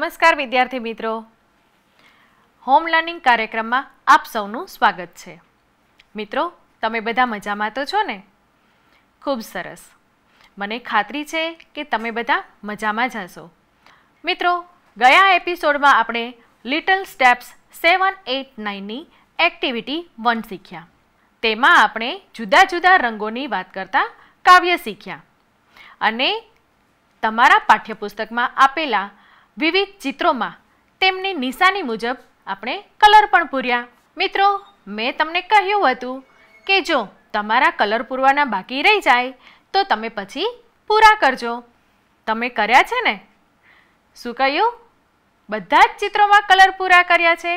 નમસ્કાર વિદ્યાર્થી મિત્રો હોમ લર્નિંગ કાર્યક્રમમાં આપ સૌનું સ્વાગત છે મિત્રો તમે બધા મજામાં તો છો ને ખૂબ સરસ મને ખાતરી છે કે તમે બધા મજામાં જ હશો મિત્રો ગયા એપિસોડમાં આપણે લિટલ સ્ટેપ્સ સેવન એટ નાઇનની એક્ટિવિટી વન શીખ્યા તેમાં આપણે જુદા જુદા રંગોની વાત કરતા કાવ્ય શીખ્યા અને તમારા પાઠ્યપુસ્તકમાં આપેલા વિવિધ ચિત્રોમાં તેમની નિશાની મુજબ આપણે કલર પણ પૂર્યા મિત્રો મેં તમને કહ્યું હતું કે જો તમારા કલર પૂરવાના બાકી રહી જાય તો તમે પછી પૂરા કરજો તમે કર્યા છે ને શું કહ્યું બધા જ ચિત્રોમાં કલર પૂરા કર્યા છે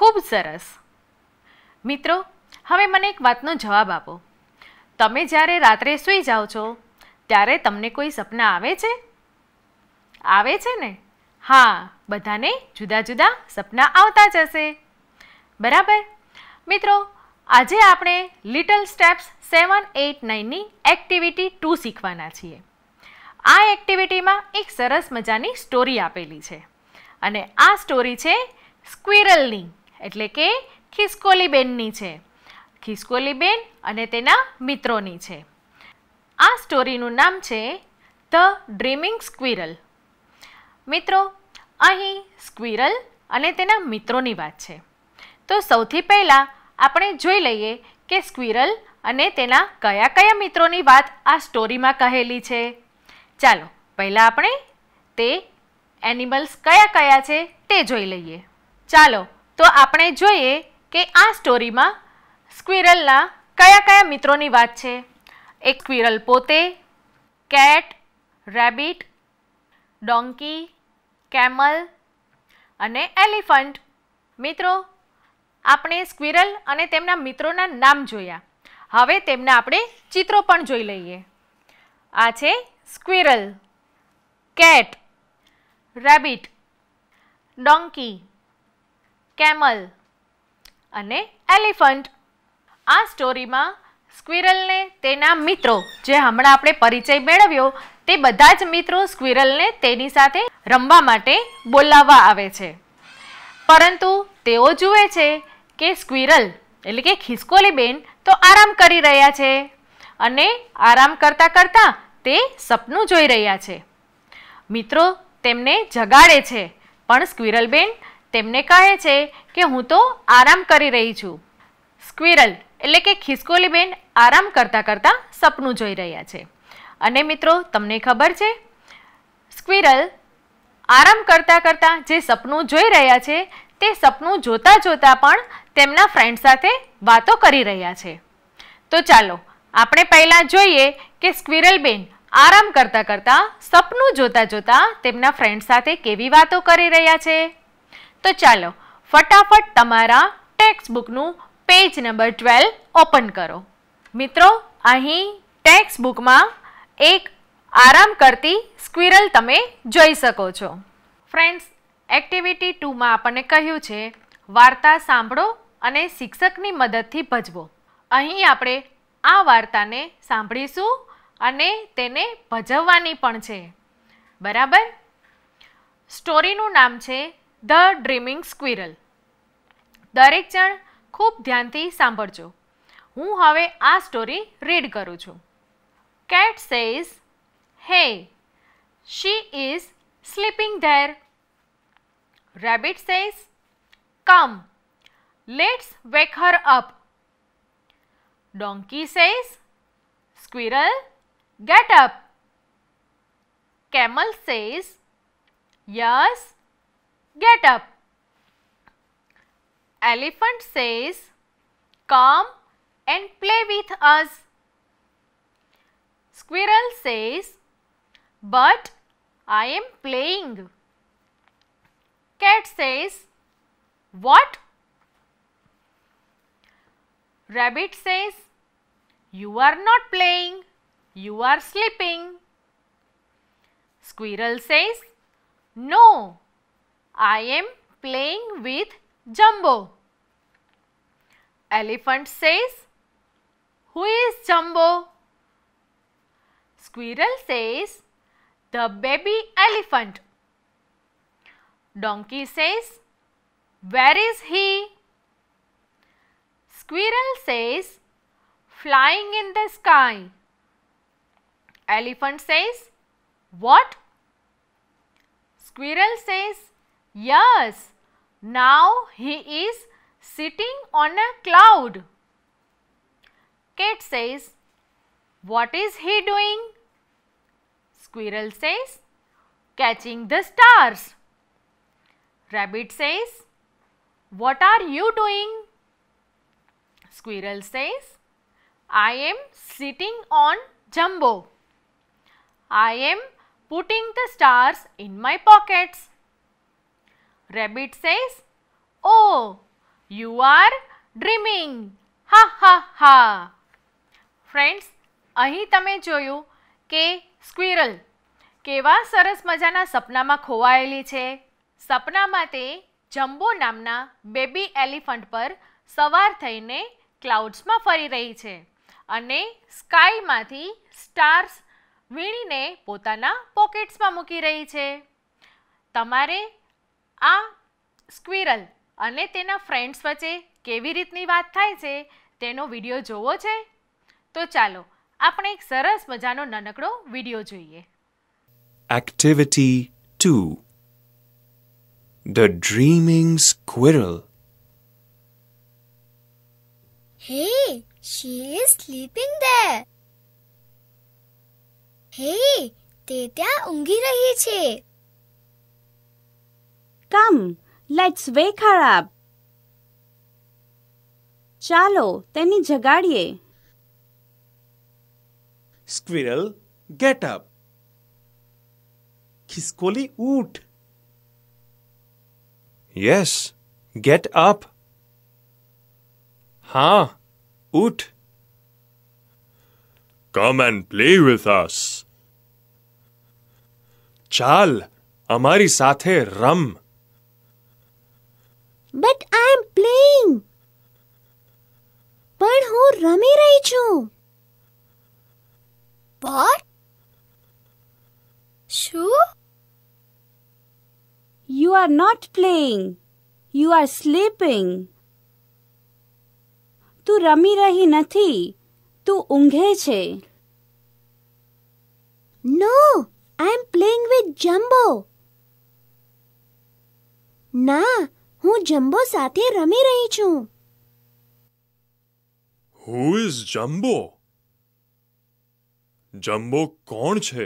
ખૂબ સરસ મિત્રો હવે મને એક વાતનો જવાબ આપો તમે જ્યારે રાત્રે સૂઈ જાઓ છો ત્યારે તમને કોઈ સપના આવે છે આવે છે ને હા બધાને જુદા જુદા સપના આવતા જશે બરાબર મિત્રો આજે આપણે લિટલ સ્ટેપ્સ સેવન એટ નાઇનની એક્ટિવિટી ટુ શીખવાના છીએ આ એક્ટિવિટીમાં એક સરસ મજાની સ્ટોરી આપેલી છે અને આ સ્ટોરી છે સ્ક્વિરલની એટલે કે ખિસકોલીબેનની છે ખિસકોલીબેન અને તેના મિત્રોની છે આ સ્ટોરીનું નામ છે ધ ડ્રીમિંગ સ્ક્વિરલ મિત્રો અહીં સ્ક્વિરલ અને તેના મિત્રોની વાત છે તો સૌથી પહેલાં આપણે જોઈ લઈએ કે સ્ક્વિરલ અને તેના કયા કયા મિત્રોની વાત આ સ્ટોરીમાં કહેલી છે ચાલો પહેલાં આપણે તે એનિમલ્સ કયા કયા છે તે જોઈ લઈએ ચાલો તો આપણે જોઈએ કે આ સ્ટોરીમાં સ્ક્વિરલના કયા કયા મિત્રોની વાત છે એક સ્ક્વિરલ પોતે કેટ રેબિટ ડોંકી કેમલ અને એલિફન્ટ મિત્રો આપણે સ્ક્વિરલ અને તેમના મિત્રોના નામ જોયા હવે તેમના આપણે ચિત્રો પણ જોઈ લઈએ આ છે squirrel cat rabbit donkey camel અને એલિફન્ટ આ સ્ટોરીમાં સ્ક્વિરલને તેના મિત્રો જે હમણાં આપણે પરિચય મેળવ્યો તે બધા જ મિત્રો સ્ક્વિરલને તેની સાથે રમવા માટે બોલાવવા આવે છે પરંતુ તેઓ જુએ છે કે સ્ક્વિરલ એટલે કે ખિસકોલીબેન તો આરામ કરી રહ્યા છે અને આરામ કરતાં કરતાં તે સપનું જોઈ રહ્યા છે મિત્રો તેમને જગાડે છે પણ સ્ક્વિરલબેન તેમને કહે છે કે હું તો આરામ કરી રહી છું સ્ક્વિરલ એટલે કે ખિસકોલીબેન આરામ કરતાં કરતાં સપનું જોઈ રહ્યા છે અને મિત્રો તમને ખબર છે સ્ક્વિરલ આરામ કરતાં કરતાં જે સપનું જોઈ રહ્યા છે તે સપનું જોતાં જોતાં પણ તેમના ફ્રેન્ડ સાથે વાતો કરી રહ્યા છે તો ચાલો આપણે પહેલાં જોઈએ કે સ્ક્વિરલ બેન આરામ કરતાં કરતાં સપનું જોતાં જોતાં તેમના ફ્રેન્ડ સાથે કેવી વાતો કરી રહ્યા છે તો ચાલો ફટાફટ તમારા ટેક્સ્ટ બુકનું પેજ નંબર ટ્વેલ્વ ઓપન કરો મિત્રો અહીં ટેક્સ્ટ બુકમાં એક આરામ કરતી સ્ક્વિરલ તમે જોઈ શકો છો ફ્રેન્ડ્સ એક્ટિવિટી ટુમાં આપણને કહ્યું છે વાર્તા સાંભળો અને શિક્ષકની મદદથી ભજવો અહીં આપણે આ વાર્તાને સાંભળીશું અને તેને ભજવવાની પણ છે બરાબર સ્ટોરીનું નામ છે ધ ડ્રીમિંગ સ્ક્વિરલ દરેક જણ ખૂબ ધ્યાનથી સાંભળજો હું હવે આ સ્ટોરી રીડ કરું છું cat says hey she is sleeping there rabbit says come let's wake her up donkey says squirrel get up. Camel says, yes, get up. elephant says, come and play with us. Squirrel says, but I am playing. Cat says, what? Rabbit says, you are not playing, you are sleeping. Squirrel says, no, I am playing with Jumbo. Elephant says, Who is Jumbo? Squirrel says, The baby elephant. Donkey says, Where is he? Squirrel says, Flying in the sky. Elephant says, What? Squirrel says, Yes, now he is sitting on a cloud. Kate says, what is he doing? Squirrel says, catching the stars. Rabbit says, what are you doing? Squirrel says, I am sitting on Jumbo. I am putting the stars in my pockets. Rabbit says, Oh, you are dreaming હા હા હા friends અહીં તમે જોયું કે squirrel કેવા સરસ મજાના સપનામાં ખોવાયેલી છે સપનામાં તે જમ્બો નામના બેબી એલિફન્ટ પર સવાર થઈને ક્લાઉડ્સમાં ફરી રહી છે અને સ્કાયમાંથી સ્ટાર્સ વીણીને પોતાના પોકેટ્સમાં મૂકી રહી છે તમારે આ સ્ક્વિરલ અને તેના ફ્રેન્ડ્સ વચ્ચે કેવી રીતની વાત થાય છે તેનો વિડીયો જોવો છે તો ચાલો આપણે એક સરસ મજાનો નાનકડો વિડીયો જોઈએ activity two the dreaming squirrel hey she is sleeping there. Hey, તે ત્યાં ઊંઘી રહી છે Come, let's wake her up. ચાલો તેને જગાડીએ સ્ક્વિરલ ગેટ અપ ખિસકોલી ઊઠ યસ ગેટ અપ હા ઊઠ come and play with us ચાલ અમારી સાથે રમ બટ આઈ એમ પ્લેઇંગ પણ હું રમી રહી છું બટ શું you are not playing you are sleeping તું રમી રહી નથી તું ઊંઘે છે no I am playing with Jumbo ના હું જમ્બો સાથે રમી રહી છું હુ ઇઝ જમ્બો જમ્બો કોણ છે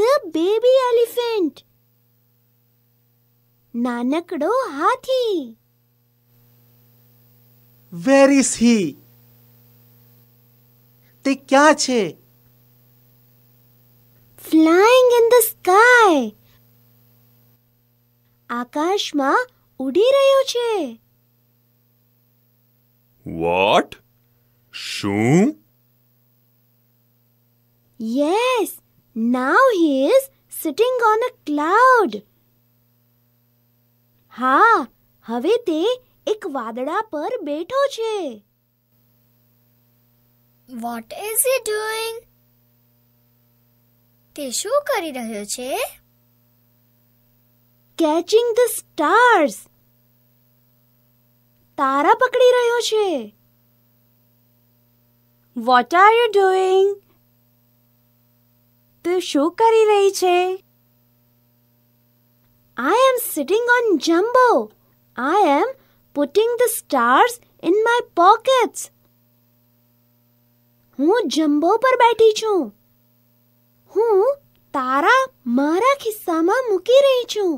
ધ બેબી એલિફન્ટ નાનકડો હાથી વેર ઇઝ હી તે ક્યાં છે ફ્લાઇંગ ઇન ધ સ્કાય આકાશમાં ઉડી રહ્યો છે વોટ શું yes now he is sitting on a cloud હા હવે તે એક વાદળા પર બેઠો છે વોટ ઇઝ હી ડુઈંગ તે શું કરી રહ્યો છે કેચિંગ ધ સ્ટાર્સ તારા પકડી રહ્યો છે વોટ આર યુ ડુઈંગ તું શું કરી રહી છે I am sitting on Jumbo I am putting the stars in my pockets હું જમ્બો પર બેઠી છું હું તારા મારા ખિસ્સામાં મૂકી રહી છું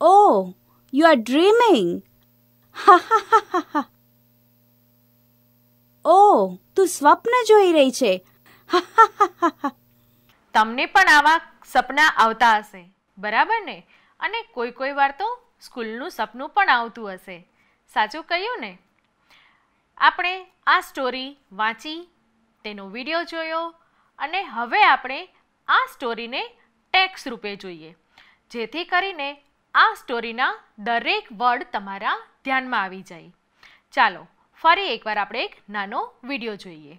Oh, you are dreaming. Ha ha ha ha ha. Oh, તું સ્વપ્ન જોઈ રહી છે તમને પણ આવા સપના આવતા હશે બરાબર ને અને કોઈ કોઈ વાર તો સ્કૂલનું સપનું પણ આવતું હશે સાચું કહ્યું ને આપણે આ સ્ટોરી વાંચી તેનો વિડીયો જોયો અને હવે આપણે આ સ્ટોરીને ટેક્સ રૂપે જોઈએ જેથી કરીને આ સ્ટોરીના દરેક વર્ડ તમારા ધ્યાનમાં આવી જાય ચાલો ફરી એકવાર આપણે એક નાનો વિડીયો જોઈએ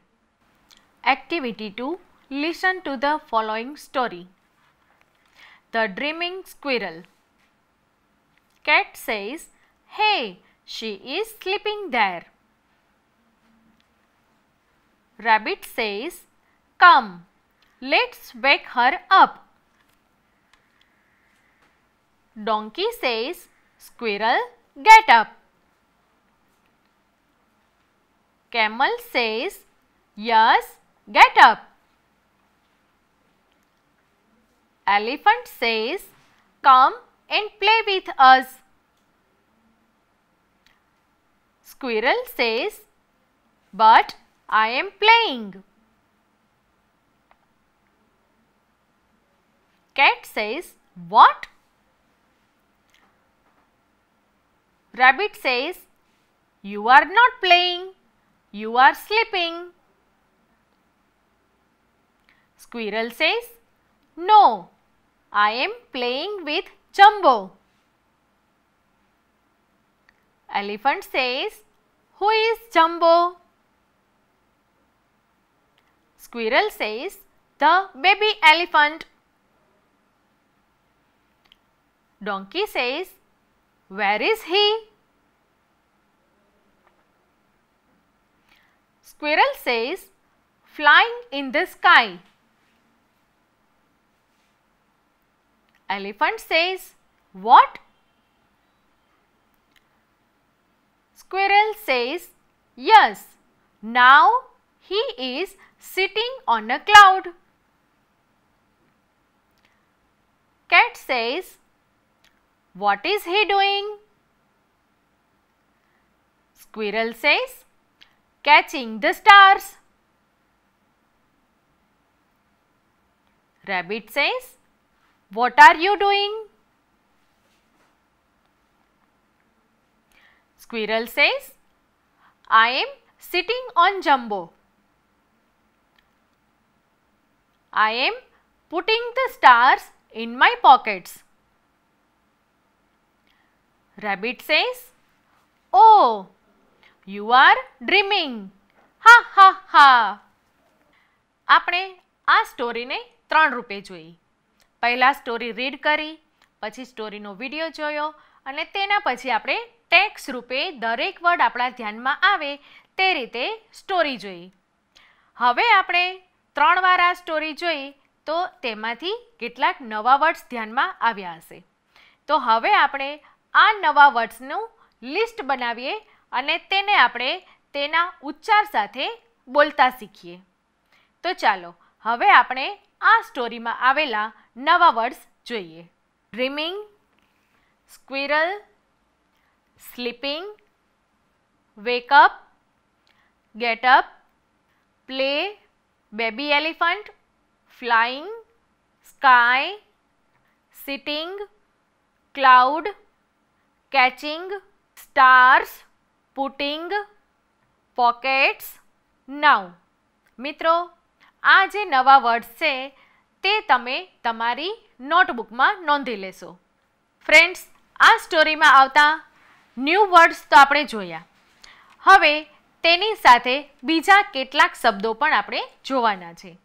activity two listen to the following story The Dreaming Squirrel Cat says, Hey, she is sleeping there. Rabbit says, Come, let's wake her up. Donkey says, Squirrel, get up. Camel says, Yes, get up. Elephant says, Come and play with us. Squirrel says, But I am playing. Cat says, What? Rabbit says, You are not playing, you are sleeping. Squirrel says, No, I am playing with Jumbo. Elephant says, Who is Jumbo? Squirrel says, The baby elephant. Donkey says, where is he? Squirrel says, flying in the sky. Elephant says, what? Squirrel says, yes, now he is sitting on a cloud. Cat says, what is he doing? Squirrel says, catching the stars. Rabbit says, what are you doing? Squirrel says, I am sitting on Jumbo. I am putting the stars in my pockets. Rabbit says, Oh, you are dreaming હા હા હા આપણે આ સ્ટોરીને ત્રણ રૂપે જોઈ પહેલાં story read કરી પછી સ્ટોરીનો વિડીયો જોયો અને તેના પછી આપણે ટેક્સ રૂપે દરેક વર્ડ આપણા ધ્યાનમાં આવે તે રીતે સ્ટોરી જોઈ હવે આપણે ત્રણ વાર આ સ્ટોરી જોઈ તો તેમાંથી કેટલાક નવા વર્ડ્સ ધ્યાનમાં આવ્યા હશે તો હવે આપણે આ નવા વર્ડ્સનું લિસ્ટ બનાવીએ અને તેને આપણે તેના ઉચ્ચાર સાથે બોલતા શીખીએ તો ચાલો હવે આપણે આ સ્ટોરીમાં આવેલા નવા વર્ડ્સ જોઈએ dreaming squirrel sleeping wake up get up play baby elephant flying sky sitting cloud catching stars putting pockets now મિત્રો આ જે નવા વર્ડ્સ છે તે તમે તમારી નોટબુકમાં નોંધી લેશો ફ્રેન્ડ્સ આ સ્ટોરીમાં આવતા ન્યૂ વર્ડ્સ તો આપણે જોયા હવે તેની સાથે બીજા કેટલાક શબ્દો પણ આપણે જોવાના છે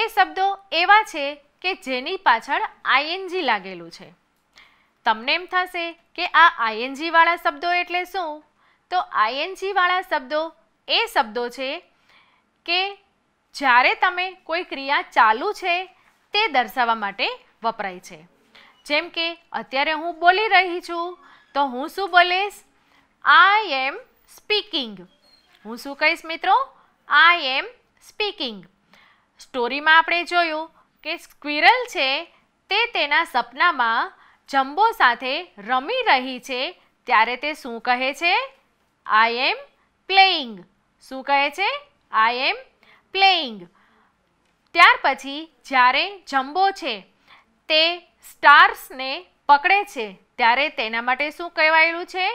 એ શબ્દો એવા છે કે જેની પાછળ આઈએનજી લાગેલું છે તમને એમ થશે કે આ આઈએનજીવાળા શબ્દો એટલે શું તો આઈએનજીવાળા શબ્દો એ શબ્દો છે કે જ્યારે તમે કોઈ ક્રિયા ચાલુ છે તે દર્શાવવા માટે વપરાય છે જેમ કે અત્યારે હું બોલી રહી છું તો હું શું બોલીશ આઈ એમ સ્પીકિંગ હું શું કહીશ મિત્રો આઈ એમ સ્પીકિંગ સ્ટોરીમાં આપણે જોયું કે સ્ક્વિરલ છે તે તેના સપનામાં જમ્બો સાથે રમી રહી છે ત્યારે તે શું કહે છે આઈ એમ પ્લેઇંગ શું કહે છે આઈ એમ પ્લેઇંગ ત્યાર પછી જ્યારે જમ્બો છે તે સ્ટાર્સને પકડે છે ત્યારે તેના માટે શું કહેવાયેલું છે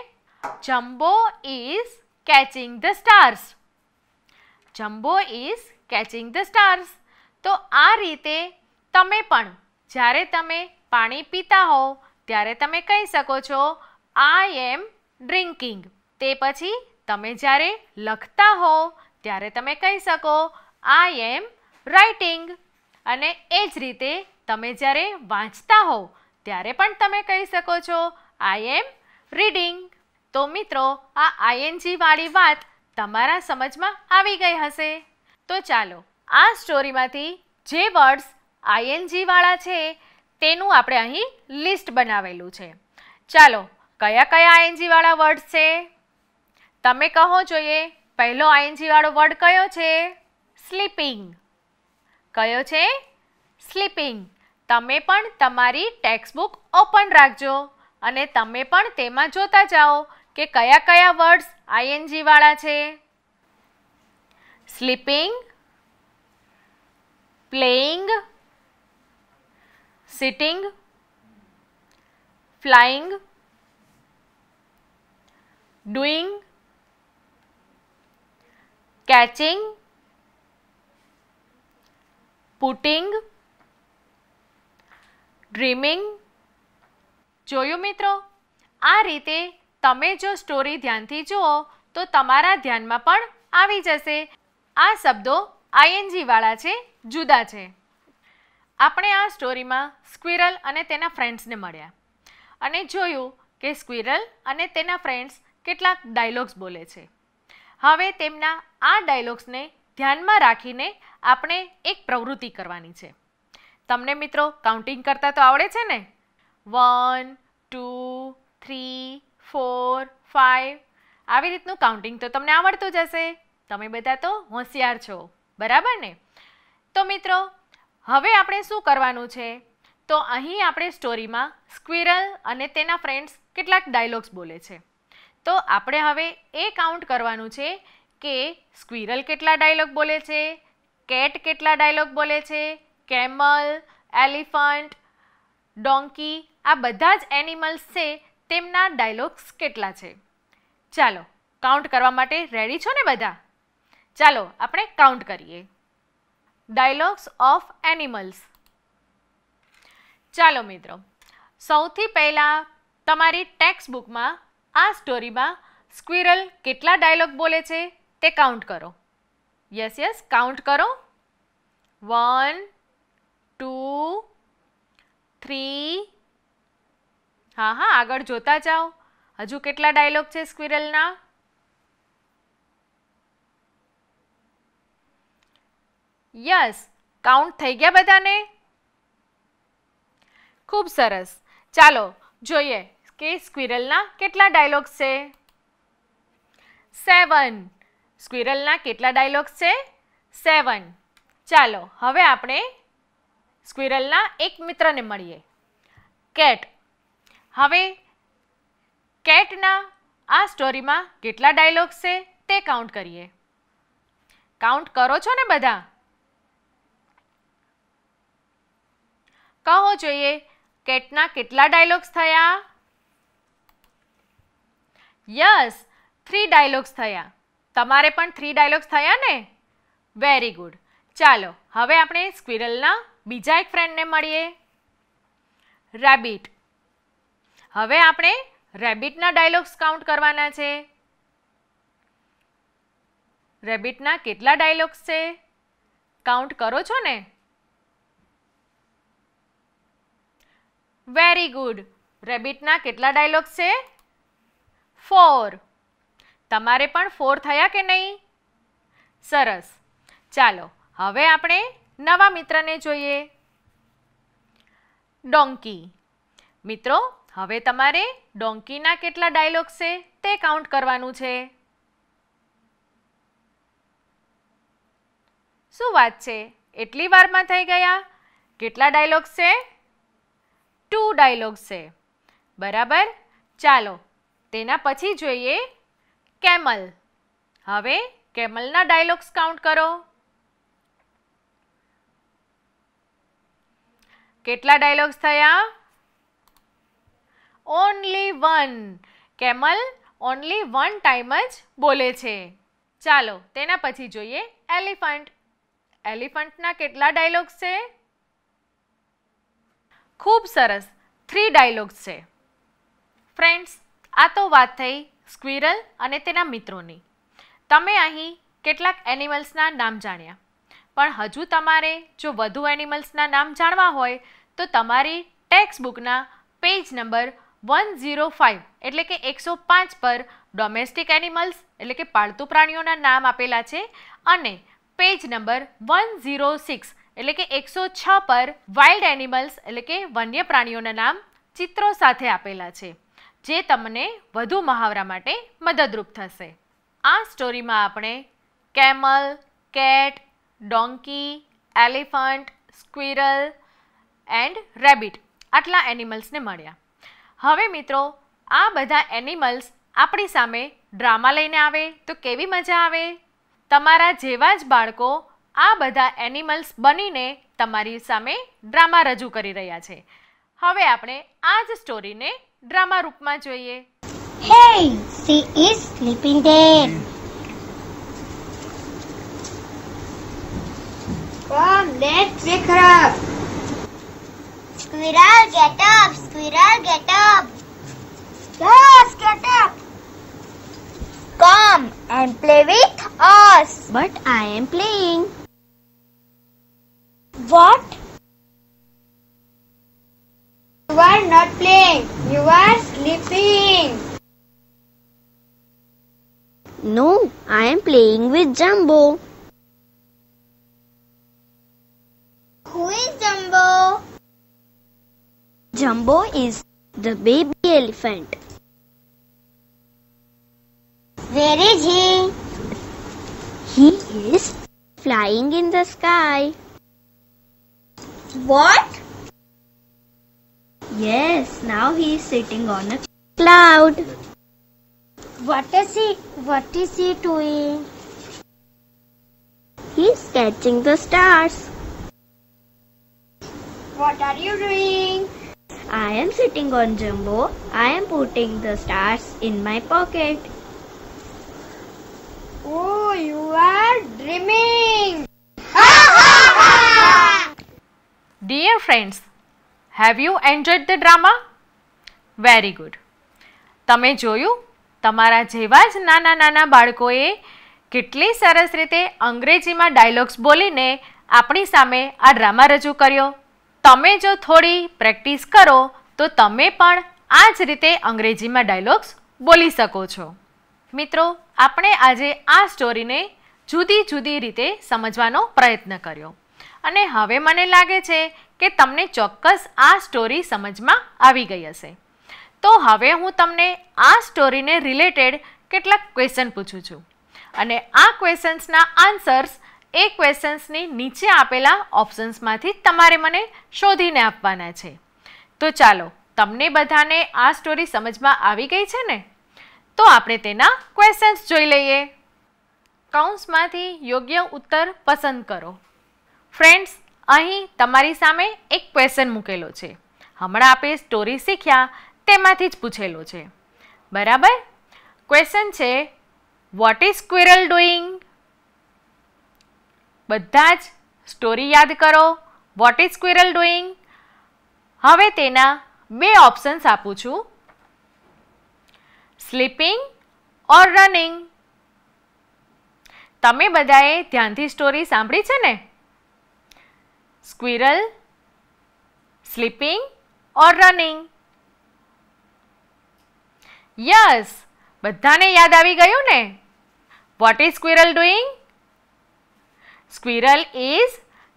Jumbo is catching the stars Jumbo is catching the stars તો આ રીતે તમે પણ જ્યારે તમે પાણી પીતા હો ત્યારે તમે કહી શકો છો આઈ એમ ડ્રિંકિંગ તે પછી તમે જ્યારે લખતા હો ત્યારે તમે કહી શકો આઈ એમ રાઇટિંગ અને એ જ રીતે તમે જ્યારે વાંચતા હો ત્યારે પણ તમે કહી શકો છો આઈ એમ રીડિંગ તો મિત્રો આ આઈએનજીવાળી વાત તમારા સમજમાં આવી ગઈ હશે તો ચાલો આ સ્ટોરીમાંથી જે વર્ડ્સ આઈએનજીવાળા છે તેનું આપણે અહીં લિસ્ટ બનાવેલું છે ચાલો કયા કયા આઈએનજીવાળા વર્ડ છે તમે કહો જોઈએ પહેલો આઈએનજીવાળો વર્ડ કયો છે સ્લીપિંગ કયો છે સ્લીપિંગ તમે પણ તમારી ટેક્સ્ટબુક ઓપન રાખજો અને તમે પણ તેમાં જોતા જાઓ કે કયા કયા વર્ડ્સ આઈએનજીવાળા છે sleeping playing sitting flying doing catching putting dreaming જોયું મિત્રો આ રીતે તમે જો સ્ટોરી ધ્યાનથી જુઓ તો તમારા ધ્યાનમાં પણ આવી જશે આ શબ્દો આઈએનજીવાળા છે જુદા છે આપણે આ સ્ટોરીમાં સ્ક્વિરલ અને તેના ફ્રેન્ડ્સને મળ્યા અને જોયું કે સ્ક્વિરલ અને તેના ફ્રેન્ડ્સ કેટલાક ડાયલોગ્સ બોલે છે હવે તેમના આ ડાયલોગ્સને ધ્યાનમાં રાખીને આપણે એક પ્રવૃત્તિ કરવાની છે તમને મિત્રો કાઉન્ટિંગ કરતાં તો આવડે છે ને one two three four five આવી રીતનું કાઉન્ટિંગ તો તમને આવડતું જ હશે તમે બધા તો હોશિયાર છો બરાબર ને તો મિત્રો હવે આપણે શું કરવાનું છે તો અહીં આપણે સ્ટોરીમાં સ્ક્વિરલ અને તેના ફ્રેન્ડ્સ કેટલાક ડાયલોગ્સ બોલે છે તો આપણે હવે એ કાઉન્ટ કરવાનું છે કે સ્ક્વિરલ કેટલા ડાયલોગ બોલે છે કેટ કેટલા ડાયલોગ બોલે છે કેમલ એલિફન્ટ ડોંકી આ બધા જ એનિમલ્સ છે તેમના ડાયલોગ્સ કેટલા છે ચાલો કાઉન્ટ કરવા માટે રેડી છો ને બધા ચાલો આપણે કાઉન્ટ કરીએ ડાયલોગ્સ ઓફ એનિમલ્સ ચાલો મિત્રો સૌથી પહેલાં તમારી ટેક્સ્ટ બુકમાં આ સ્ટોરીમાં સ્ક્વિરલ કેટલા ડાયલોગ બોલે છે તે કાઉન્ટ કરો યસ યસ કાઉન્ટ કરો વન ટુ થ્રી હા હા આગળ જોતા જાઓ હજુ કેટલા ડાયલોગ છે સ્ક્વિરલના યસ કાઉન્ટ થઈ ગયા બધાને ખૂબ સરસ ચાલો જોઈએ કે સ્ક્વિરલના કેટલા ડાયલોગ્સ છે સેવન સ્ક્વિરલના કેટલા ડાયલોગ્સ છે સેવન ચાલો હવે આપણે સ્ક્વિરલના એક મિત્રને મળીએ કેટ હવે કેટના આ સ્ટોરીમાં કેટલા ડાયલોગ્સ છે તે કાઉન્ટ કરીએ કાઉન્ટ કરો છો ને બધા કહો જોઈએ કેટના કેટલા ડાયલોગ્સ થયા યસ થ્રી ડાયલોગ્સ થયા તમારે પણ થ્રી ડાયલોગ્સ થયા ને વેરી ગુડ ચાલો હવે આપણે સ્ક્વિરલના બીજા એક ફ્રેન્ડને મળીએ રેબિટ હવે આપણે રેબિટના ડાયલોગ્સ કાઉન્ટ કરવાના છે રેબિટના કેટલા ડાયલોગ્સ છે કાઉન્ટ કરો છો ને વેરી ગુડ રેબિટના કેટલા ડાયલોગ છે ફોર તમારે પણ ફોર થયા કે નહીં સરસ ચાલો હવે આપણે નવા મિત્રને જોઈએ ડોંકી મિત્રો હવે તમારે ડોંકીના કેટલા ડાયલોગ છે તે કાઉન્ટ કરવાનું છે શું વાત છે એટલી વારમાં થઈ ગયા કેટલા ડાયલોગ છે ટુ ડાયલોગ્સ છે બરાબર ચાલો તેના પછી જોઈએ કેમલ હવે કેમલના ડાયલોગ્સ કાઉન્ટ કરો કેટલા ડાયલોગ્સ થયા only one camel only one time જ બોલે છે ચાલો તેના પછી જોઈએ એલિફન્ટ એલિફન્ટના કેટલા ડાયલોગ્સ છે ખૂબ સરસ થ્રી ડાયલોગ્સ છે ફ્રેન્ડ્સ આ તો વાત થઈ સ્ક્વિરલ અને તેના મિત્રોની તમે અહીં કેટલાક એનિમલ્સના નામ જાણ્યા પણ હજુ તમારે જો વધુ એનિમલ્સના નામ જાણવા હોય તો તમારી ટેક્સ્ટ બુકના page number one zero five એટલે કે એકસો પાંચ પર ડોમેસ્ટિક એનિમલ્સ એટલે કે પાળતુ પ્રાણીઓના નામ આપેલા છે અને page number one zero six એટલે કે એકસો છ પર વાઇલ્ડ એનિમલ્સ એટલે કે વન્ય પ્રાણીઓના નામ ચિત્રો સાથે આપેલા છે જે તમને વધુ મહાવરા માટે મદદરૂપ થશે આ સ્ટોરીમાં આપણે camel cat donkey elephant squirrel and rabbit આટલા એનિમલ્સને મળ્યા હવે મિત્રો આ બધા એનિમલ્સ આપણી સામે ડ્રામા લઈને આવે તો કેવી મજા આવે તમારા જેવા જ બાળકો આ બધા એનિમલ્સ બનીને તમારી સામે ડ્રામા રજૂ કરી રહ્યા છે હવે આપણે આ જ સ્ટોરીને ડ્રામા રૂપમાં જોઈએ Hey, she is sleeping there. Come, let's wake her up. Squirrel, get up. Squirrel, get up. Yes, get up. Come and play with us. But I am playing. What? You are not playing. You are sleeping. No, I am playing with Jumbo. Who is Jumbo? Jumbo is the baby elephant. Where is he? He is flying in the sky. What? Yes, now he is sitting on a cloud. What is he? What is he doing? He's catching the stars. What are you doing? I am sitting on Jumbo. I am putting the stars in my pocket. Oh, you are dreaming. Dear friends, have you enjoyed the drama? Very good. તમે જોયું તમારા જેવા જ નાના નાના બાળકોએ કેટલી સરસ રીતે અંગ્રેજીમાં ડાયલોગ્સ બોલીને આપણી સામે આ ડ્રામા રજૂ કર્યો તમે જો થોડી પ્રેક્ટિસ કરો તો તમે પણ આ જ રીતે અંગ્રેજીમાં ડાયલોગ્સ બોલી શકો છો મિત્રો આપણે આજે આ સ્ટોરીને જુદી જુદી રીતે સમજવાનો પ્રયત્ન કર્યો અને હવે મને લાગે છે કે તમને ચોક્કસ આ સ્ટોરી સમજમાં આવી ગઈ હશે તો હવે હું તમને આ સ્ટોરીને રિલેટેડ કેટલાક ક્વેશ્ચન પૂછું છું અને આ ક્વેશ્ચન્સના આન્સર્સ એ ક્વેશ્ચન્સની નીચે આપેલા ઓપ્શન્સમાંથી તમારે મને શોધીને આપવાના છે તો ચાલો તમને બધાને આ સ્ટોરી સમજમાં આવી ગઈ છે ને તો આપણે તેના ક્વેશ્ચન્સ જોઈ લઈએ કૌંસમાંથી યોગ્ય ઉત્તર પસંદ કરો ફ્રેન્ડ્સ અહીં તમારી સામે એક ક્વેશ્ચન મૂકેલો છે હમણાં આપણે સ્ટોરી શીખ્યા તેમાંથી જ પૂછેલો છે બરાબર ક્વેશ્ચન છે વોટ ઇઝ સ્ક્વિરલ ડુઈંગ બધા જ સ્ટોરી યાદ કરો વોટ ઇઝ સ્ક્વિરલ ડુઈંગ હવે તેના બે ઓપ્શન્સ આપું છું સ્લીપિંગ ઓર રનિંગ તમે બધાએ ધ્યાનથી સ્ટોરી સાંભળી છે ને squirrel sleeping or running yes બધાને યાદ આવી ગયું ને what is squirrel doing squirrel is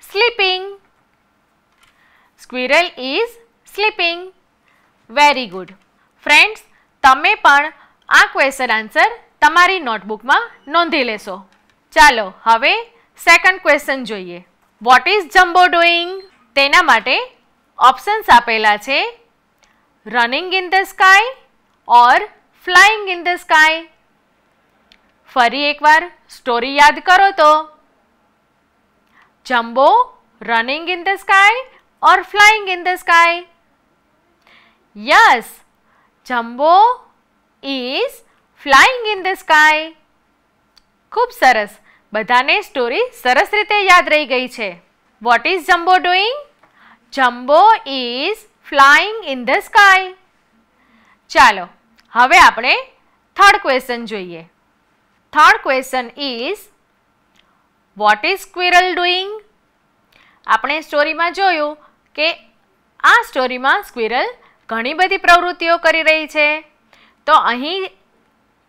sleeping squirrel is sleeping very good friends તમે પણ આ ક્વેશ્ચન આન્સર તમારી નોટબુકમાં નોંધી લેશો ચાલો હવે સેકન્ડ ક્વેશ્ચન જોઈએ व्हाट इज जंबो डूइंग? તેના માટે ઓપ્શન્સ આપેલા છે. Running in the sky or flying in the sky ફરી એકવાર સ્ટોરી યાદ કરો તો Jumbo running in the sky or flying in the sky yes Jumbo is flying in the sky ખૂબ સરસ બધાને સ્ટોરી સરસ રીતે યાદ રહી ગઈ છે what is Jumbo doing Jumbo is flying in the sky ચાલો હવે આપણે થર્ડ ક્વેશ્ચન જોઈએ third question is what is squirrel doing આપણે સ્ટોરીમાં જોયું કે આ સ્ટોરીમાં સ્ક્વિરલ ઘણી બધી પ્રવૃત્તિઓ કરી રહી છે તો અહીં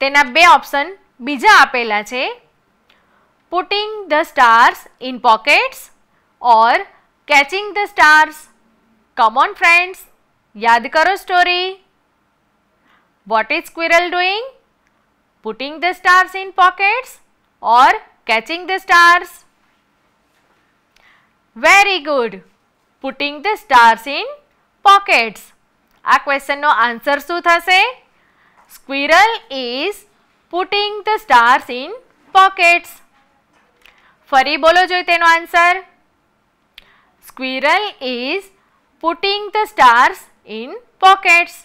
તેના બે ઓપ્શન બીજા આપેલા છે putting the stars in pockets or catching the stars. Come on friends, याद karo story. What is squirrel doing? Putting the stars in pockets or catching the stars. Very good. Putting the stars in pockets. A question no answer શું થશે Squirrel is putting the stars in pockets. ફરી બોલો જોઈએ તેનો answer squirrel is putting the stars in pockets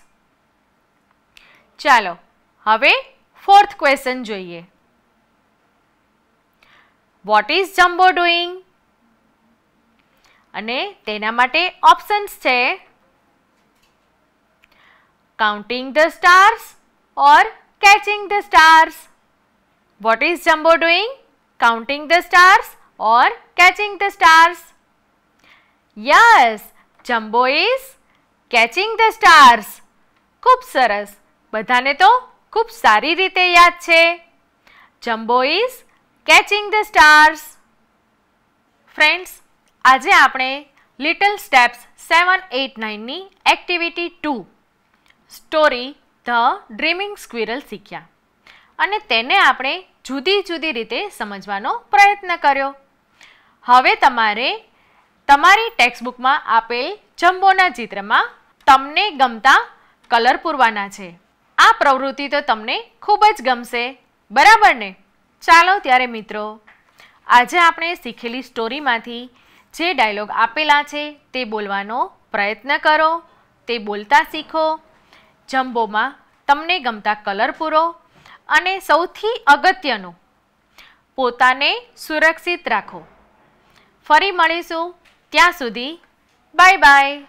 ચાલો હવે fourth question જોઈએ what is Jumbo doing અને તેના માટે ઓપ્શન્સ છે counting the stars or catching the stars what is Jumbo doing counting the stars or catching the stars? Yes, Jumbo is catching the stars. ખૂબ સરસ બધાને તો ખૂબ સારી રીતે યાદ છે Jumbo is catching the stars friends આજે આપણે લિટલ સ્ટેપ્સ સેવન એટ નાઇનની activity two story the dreaming squirrel શીખ્યા અને તેને આપણે જુદી જુદી રીતે સમજવાનો પ્રયત્ન કર્યો હવે તમારે તમારી ટેક્સ્ટબુકમાં આપેલ જમ્બોના ચિત્રમાં તમને ગમતા કલર પૂરવાના છે આ પ્રવૃત્તિ તો તમને ખૂબ જ ગમશે બરાબર ને ચાલો ત્યારે મિત્રો આજે આપણે શીખેલી સ્ટોરીમાંથી જે ડાયલોગ આપેલા છે તે બોલવાનો પ્રયત્ન કરો તે બોલતા શીખો જમ્બોમાં તમને ગમતા કલર પૂરો અને સૌથી અગત્યનું પોતાને સુરક્ષિત રાખો ફરી મળીશું ત્યાં સુધી બાય બાય